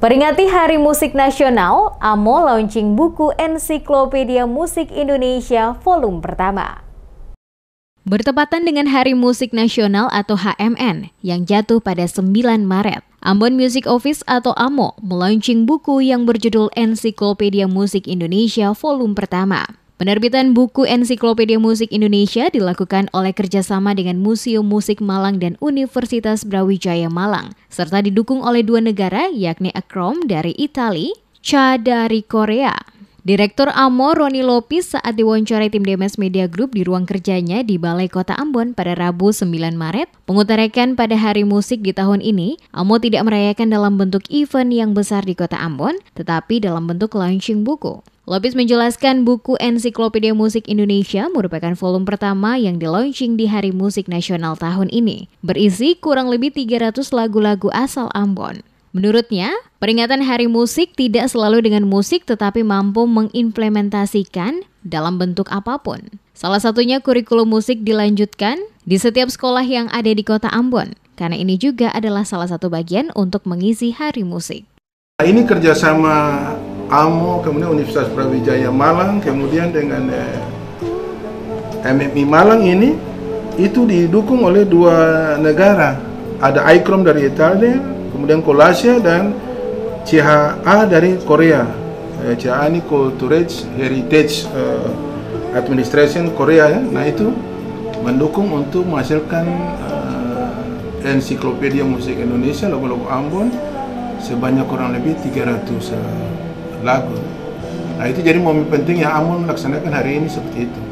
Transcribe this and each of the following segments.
Peringati Hari Musik Nasional, AMO launching buku Ensiklopedia Musik Indonesia volume pertama. Bertepatan dengan Hari Musik Nasional atau HMN yang jatuh pada 9 Maret, Ambon Music Office atau AMO melaunching buku yang berjudul Ensiklopedia Musik Indonesia volume pertama. Penerbitan buku Ensiklopedia Musik Indonesia dilakukan oleh kerjasama dengan Museum Musik Malang dan Universitas Brawijaya Malang, serta didukung oleh dua negara yakni Akrom dari Itali, Cha dari Korea. Direktur AMO Roni Lopis saat diwawancarai tim DMS Media Group di ruang kerjanya di Balai Kota Ambon pada Rabu 9 Maret, mengutarakan pada hari musik di tahun ini, AMO tidak merayakan dalam bentuk event yang besar di Kota Ambon, tetapi dalam bentuk launching buku. Lopis menjelaskan buku Ensiklopedia Musik Indonesia merupakan volume pertama yang dilaunching di Hari Musik Nasional tahun ini. Berisi kurang lebih 300 lagu-lagu asal Ambon. Menurutnya, peringatan Hari Musik tidak selalu dengan musik tetapi mampu mengimplementasikan dalam bentuk apapun. Salah satunya kurikulum musik dilanjutkan di setiap sekolah yang ada di kota Ambon, karena ini juga adalah salah satu bagian untuk mengisi Hari Musik. Ini kerjasama AMO, kemudian Universitas Brawijaya Malang, kemudian dengan eh, MMI Malang ini itu didukung oleh dua negara. Ada ICROM dari Italia, kemudian Kolasia dan CHA dari Korea. Eh, CHA ini Cultural Heritage eh, Administration Korea ya. Nah itu mendukung untuk menghasilkan eh, ensiklopedia musik Indonesia logo-logo Ambon sebanyak kurang lebih 300 eh, lagu. Nah itu jadi momen penting yang Amun laksanakan hari ini seperti itu.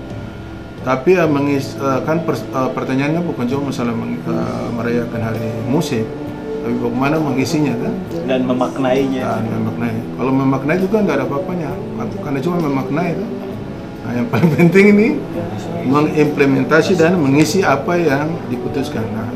Tapi uh, mengis, eh, kan per, eh, pertanyaannya bukan cuma masalah meng, uh, merayakan hari musik, tapi bagaimana mengisinya kan? Dan memaknainya. Dan memaknai. Kalau memaknai juga nggak ada apa-apanya, karena cuma memaknai itu. Kan? Nah, yang paling penting ini mengimplementasi dan mengisi apa yang diputuskan. Nah,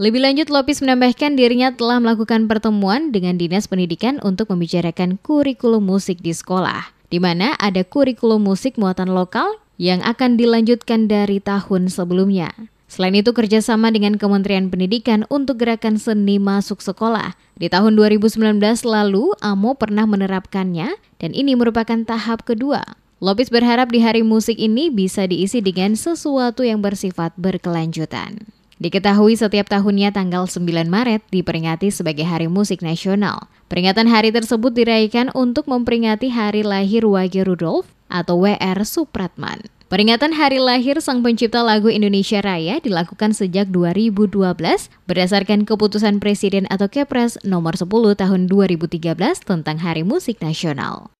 lebih lanjut, Lopis menambahkan dirinya telah melakukan pertemuan dengan Dinas Pendidikan untuk membicarakan kurikulum musik di sekolah, di mana ada kurikulum musik muatan lokal yang akan dilanjutkan dari tahun sebelumnya. Selain itu kerjasama dengan Kementerian Pendidikan untuk gerakan seni masuk sekolah. Di tahun 2019 lalu, AMO pernah menerapkannya dan ini merupakan tahap kedua. Lopis berharap di hari musik ini bisa diisi dengan sesuatu yang bersifat berkelanjutan. Diketahui setiap tahunnya tanggal 9 Maret diperingati sebagai Hari Musik Nasional. Peringatan hari tersebut dirayakan untuk memperingati hari lahir Wage Rudolf atau WR Supratman. Peringatan hari lahir sang pencipta lagu Indonesia Raya dilakukan sejak 2012 berdasarkan keputusan Presiden atau Kepres nomor 10 tahun 2013 tentang Hari Musik Nasional.